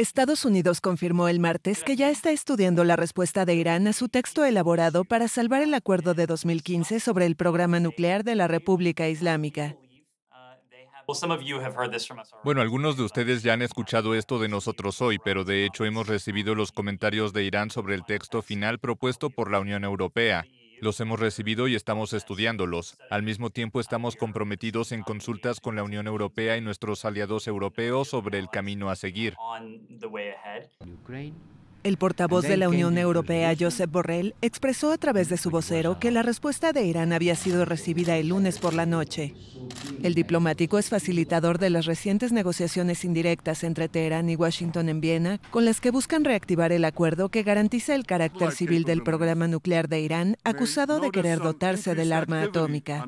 Estados Unidos confirmó el martes que ya está estudiando la respuesta de Irán a su texto elaborado para salvar el acuerdo de 2015 sobre el programa nuclear de la República Islámica. Bueno, algunos de ustedes ya han escuchado esto de nosotros hoy, pero de hecho hemos recibido los comentarios de Irán sobre el texto final propuesto por la Unión Europea. Los hemos recibido y estamos estudiándolos. Al mismo tiempo estamos comprometidos en consultas con la Unión Europea y nuestros aliados europeos sobre el camino a seguir. El portavoz de la Unión Europea, Josep Borrell, expresó a través de su vocero que la respuesta de Irán había sido recibida el lunes por la noche. El diplomático es facilitador de las recientes negociaciones indirectas entre Teherán y Washington en Viena, con las que buscan reactivar el acuerdo que garantiza el carácter civil del programa nuclear de Irán, acusado de querer dotarse del arma atómica.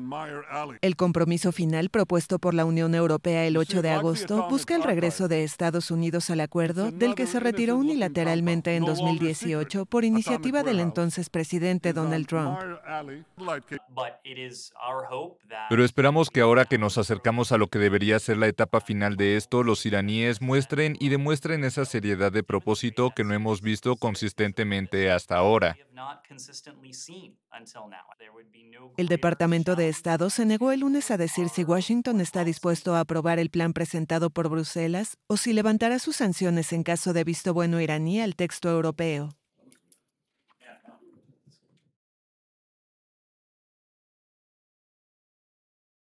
El compromiso final propuesto por la Unión Europea el 8 de agosto busca el regreso de Estados Unidos al acuerdo, del que se retiró unilateralmente en 2018 por iniciativa del entonces presidente Donald Trump. Pero esperamos que ahora que nos acercamos a lo que debería ser la etapa final de esto, los iraníes muestren y demuestren esa seriedad de propósito que no hemos visto consistentemente hasta ahora. El Departamento de Estado se negó el lunes a decir si Washington está dispuesto a aprobar el plan presentado por Bruselas o si levantará sus sanciones en caso de visto bueno iraní al texto europeo.